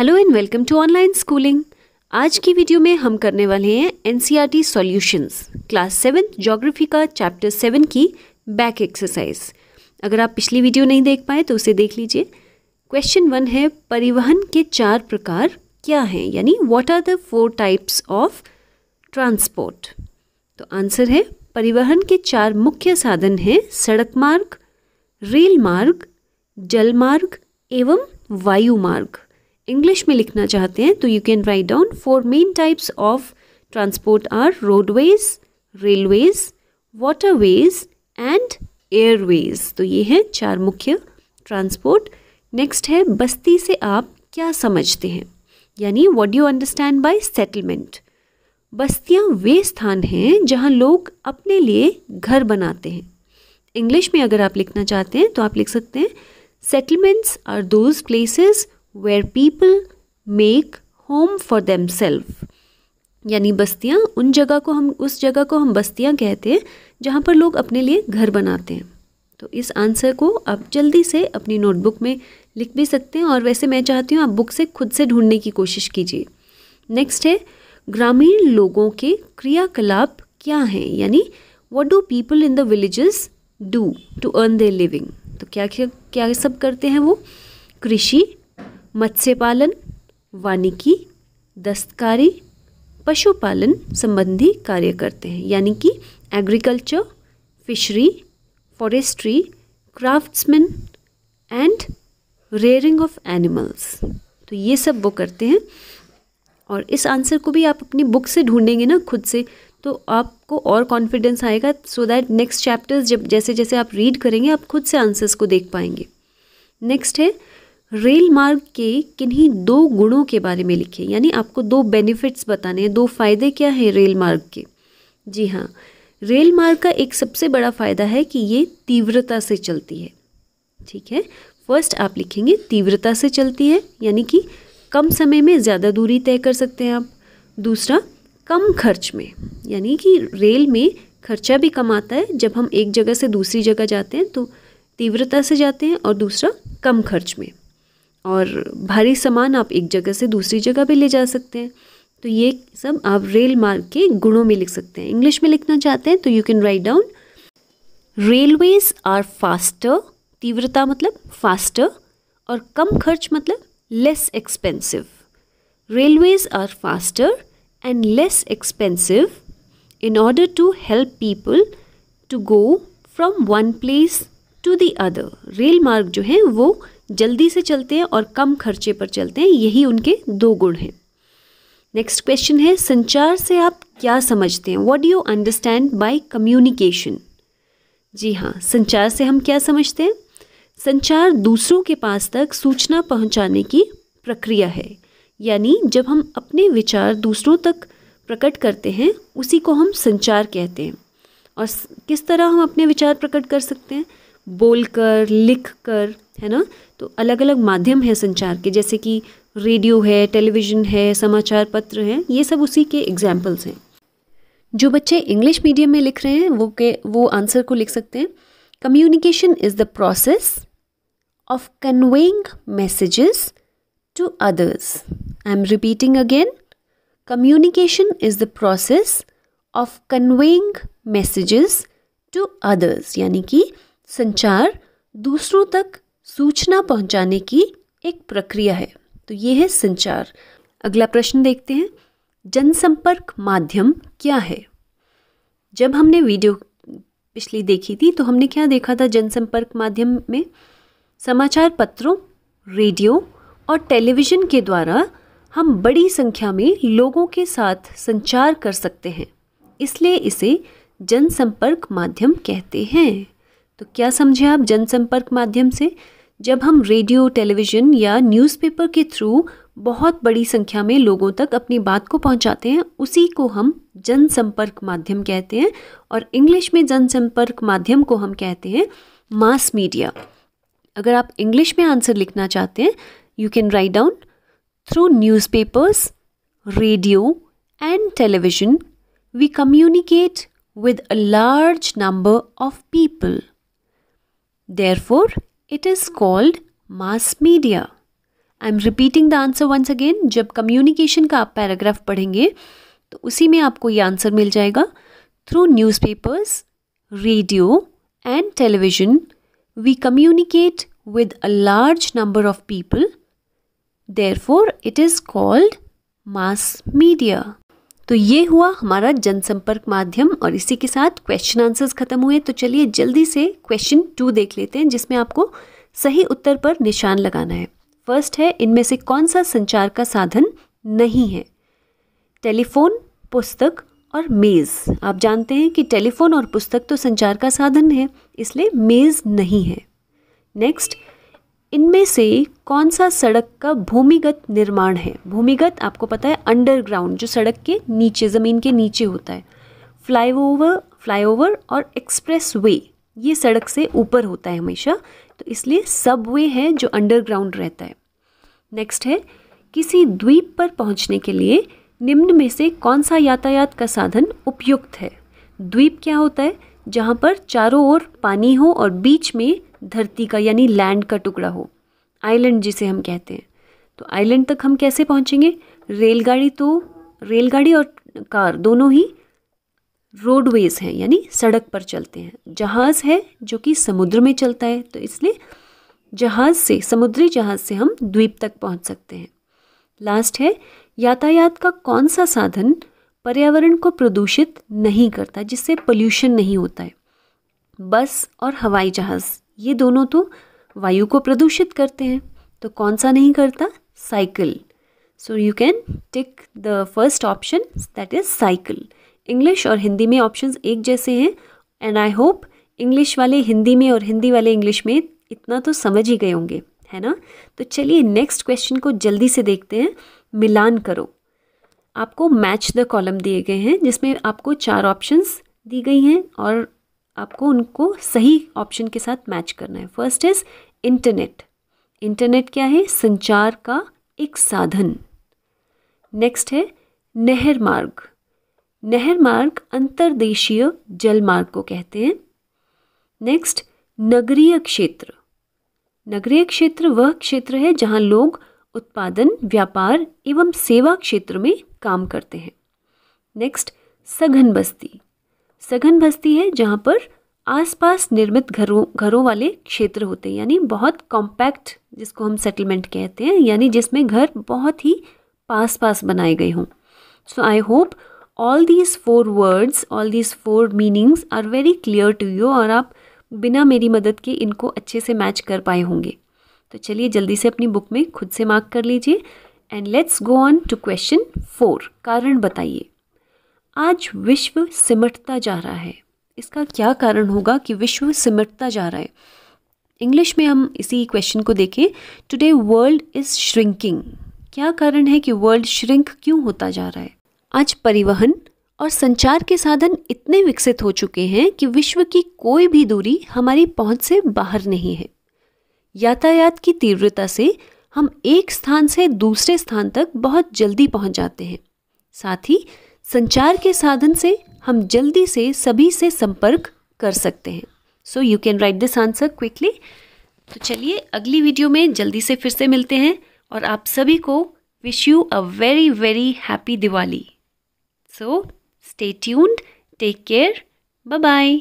Hello and welcome to online schooling आज की video में हम करने वाले हैं N C R T solutions class seven geography का चैप्टर सेवन की बैक एक्सरसाइज अगर आप पिछली वीडियो नहीं देख पाए तो उसे देख लीजिए क्वेश्चन वन है परिवहन के चार प्रकार क्या हैं यानी what are the four types of transport तो आंसर है परिवहन के चार मुख्य साधन हैं सड़क मार्ग रेल मार्ग जल मार्ग एवं वायु मार्ग इंग्लिश में लिखना चाहते हैं तो you can write down four main types of transport are roadways railways waterways and airways तो ये हैं चार मुख्य ट्रांसपोर्ट नेक्स्ट है बस्ती से आप क्या समझते हैं यानी what you understand by settlement बस्तियाँ वे स्थान हैं जहाँ लोग अपने लिए घर बनाते हैं इंग्लिश में अगर आप लिखना चाहते हैं तो आप लिख सकते हैं settlements are those places where people make home for themself यानी बस्तियाँ उन जगह को हम उस जगह को हम बस्तियाँ कहते हैं जहाँ पर लोग अपने लिए घर बनाते हैं तो इस आंसर को आप जल्दी से अपनी नोटबुक में लिख भी सकते हैं और वैसे मैं चाहती हूँ आप बुक से खुद से ढूंढने की कोशिश कीजिए नेक्स्ट है ग्रामीण लोगों के क्रियाकलाप क्या हैं यानी what do people in the villages do to earn their living तो क्या क्या क्या सब करते हैं वो कृषि मत्स्य पालन वानिकी दस्तकारी पशुपालन संबंधी कार्य करते हैं यानी कि agriculture fishery forestry craftsman and rearing of animals तो ये सब वो करते हैं और इस आंसर को भी आप अपनी बुक से ढूंढेंगे ना खुद से तो आपको और कॉन्फिडेंस आएगा सो दैट नेक्स्ट चैप्टर्स जब जैसे जैसे आप रीड करेंगे आप खुद से आंसर्स को देख पाएंगे नेक्स्ट है रेल मार्ग के किन्हीं दो गुणों के बारे में लिखें यानी आपको दो बेनिफिट्स बताने हैं दो फ़ायदे क्या हैं रेल मार्ग के जी हाँ रेल मार्ग का एक सबसे बड़ा फ़ायदा है कि ये तीव्रता से चलती है ठीक है फर्स्ट आप लिखेंगे तीव्रता से चलती है यानी कि कम समय में ज़्यादा दूरी तय कर सकते हैं आप दूसरा कम खर्च में यानी कि रेल में खर्चा भी कम आता है जब हम एक जगह से दूसरी जगह जाते हैं तो तीव्रता से जाते हैं और दूसरा कम खर्च में और भारी सामान आप एक जगह से दूसरी जगह भी ले जा सकते हैं तो ये सब आप रेल मार्ग के गुणों में लिख सकते हैं इंग्लिश में लिखना चाहते हैं तो you can write down railways are faster तीव्रता मतलब फास्टर और कम खर्च मतलब less expensive railways are faster and less expensive in order to help people to go from one place to the other रेल मार्ग जो है वो जल्दी से चलते हैं और कम खर्चे पर चलते हैं यही उनके दो गुण हैं नेक्स्ट क्वेश्चन है संचार से आप क्या समझते हैं what you understand by communication जी हाँ संचार से हम क्या समझते हैं संचार दूसरों के पास तक सूचना पहुंचाने की प्रक्रिया है यानी जब हम अपने विचार दूसरों तक प्रकट करते हैं उसी को हम संचार कहते हैं और किस तरह हम अपने विचार प्रकट कर सकते हैं बोल कर लिख कर है ना तो अलग अलग माध्यम है संचार के जैसे कि रेडियो है टेलीविज़न है समाचार पत्र हैं ये सब उसी के एग्जाम्पल्स हैं जो बच्चे इंग्लिश मीडियम में लिख रहे हैं वो के वो आंसर को लिख सकते हैं communication is the process of conveying messages to others I am repeating again communication is the process of conveying messages to others यानी कि संचार दूसरों तक सूचना पहुंचाने की एक प्रक्रिया है तो ये है संचार अगला प्रश्न देखते हैं जनसंपर्क माध्यम क्या है जब हमने वीडियो पिछली देखी थी तो हमने क्या देखा था जनसंपर्क माध्यम में समाचार पत्रों रेडियो और टेलीविज़न के द्वारा हम बड़ी संख्या में लोगों के साथ संचार कर सकते हैं इसलिए इसे जनसंपर्क माध्यम कहते हैं तो क्या समझे आप जनसंपर्क माध्यम से जब हम रेडियो टेलीविज़न या न्यूज़पेपर के थ्रू बहुत बड़ी संख्या में लोगों तक अपनी बात को पहुंचाते हैं उसी को हम जनसंपर्क माध्यम कहते हैं और इंग्लिश में जनसंपर्क माध्यम को हम कहते हैं मास मीडिया अगर आप इंग्लिश में आंसर लिखना चाहते हैं you can write down through newspapers radio and television we communicate with a large number of people Therefore, it is called mass media. I am repeating the answer once again जब communication का आप paragraph पढ़ेंगे तो उसी में आपको ये answer मिल जाएगा through newspapers radio and television we communicate with a large number of people therefore it is called mass media तो ये हुआ हमारा जनसंपर्क माध्यम और इसी के साथ क्वेश्चन आंसर्स खत्म हुए तो चलिए जल्दी से क्वेश्चन टू देख लेते हैं जिसमें आपको सही उत्तर पर निशान लगाना है फर्स्ट है इनमें से कौन सा संचार का साधन नहीं है टेलीफोन पुस्तक और मेज़ आप जानते हैं कि टेलीफोन और पुस्तक तो संचार का साधन है इसलिए मेज़ नहीं है नेक्स्ट इनमें से कौन सा सड़क का भूमिगत निर्माण है भूमिगत आपको पता है अंडरग्राउंड जो सड़क के नीचे ज़मीन के नीचे होता है फ्लाईओवर फ्लाईओवर और एक्सप्रेस वे ये सड़क से ऊपर होता है हमेशा तो इसलिए सब वे है जो अंडरग्राउंड रहता है नेक्स्ट है किसी द्वीप पर पहुंचने के लिए निम्न में से कौन सा यातायात का साधन उपयुक्त है द्वीप क्या होता है जहाँ पर चारों ओर पानी हो और बीच में धरती का यानी लैंड का टुकड़ा हो आइलैंड जिसे हम कहते हैं तो आइलैंड तक हम कैसे पहुंचेंगे रेलगाड़ी तो रेलगाड़ी और कार दोनों ही रोडवेज़ हैं यानी सड़क पर चलते हैं जहाज़ है जो कि समुद्र में चलता है तो इसलिए जहाज़ से समुद्री जहाज़ से हम द्वीप तक पहुंच सकते हैं लास्ट है यातायात का कौन सा साधन पर्यावरण को प्रदूषित नहीं करता जिससे पोल्यूशन नहीं होता है बस और हवाई जहाज़ ये दोनों तो वायु को प्रदूषित करते हैं तो कौन सा नहीं करता cycle so you can take the first option that is cycle English और हिंदी में ऑप्शंस एक जैसे हैं एंड आई होप इंग्लिश वाले हिंदी में और हिंदी वाले इंग्लिश में इतना तो समझ ही गए होंगे है ना तो चलिए नेक्स्ट क्वेश्चन को जल्दी से देखते हैं मिलान करो आपको मैच द कॉलम दिए गए हैं जिसमें आपको चार ऑप्शंस दी गई हैं और आपको उनको सही ऑप्शन के साथ मैच करना है फर्स्ट इज इंटरनेट इंटरनेट क्या है संचार का एक साधन नेक्स्ट है नहर मार्ग नहर मार्ग अंतर्देशीय जल मार्ग को कहते हैं नेक्स्ट नगरीय क्षेत्र नगरीय क्षेत्र वह क्षेत्र है जहां लोग उत्पादन व्यापार एवं सेवा क्षेत्र में काम करते हैं नेक्स्ट सघन बस्ती सघन बस्ती है जहाँ पर आसपास निर्मित घरों घरों वाले क्षेत्र होते हैं यानी बहुत कॉम्पैक्ट जिसको हम सेटलमेंट कहते हैं यानी जिसमें घर बहुत ही पास पास बनाए गए हों so I hope all these four words all these four meanings are very clear to you और आप बिना मेरी मदद के इनको अच्छे से मैच कर पाए होंगे तो चलिए जल्दी से अपनी बुक में खुद से मार्क कर लीजिए and let's go on to question four कारण बताइए आज विश्व सिमटता जा रहा है इसका क्या कारण होगा कि विश्व सिमटता जा रहा है इंग्लिश में हम इसी क्वेश्चन को देखें टुडे वर्ल्ड इज श्रिंकिंग क्या कारण है कि वर्ल्ड श्रिंक क्यों होता जा रहा है आज परिवहन और संचार के साधन इतने विकसित हो चुके हैं कि विश्व की कोई भी दूरी हमारी पहुंच से बाहर नहीं है यातायात की तीव्रता से हम एक स्थान से दूसरे स्थान तक बहुत जल्दी पहुंच जाते हैं साथ ही संचार के साधन से हम जल्दी से सभी से संपर्क कर सकते हैं so you can write this answer quickly तो चलिए अगली वीडियो में जल्दी से फिर से मिलते हैं और आप सभी को wish you a very very happy Diwali so stay tuned take care bye bye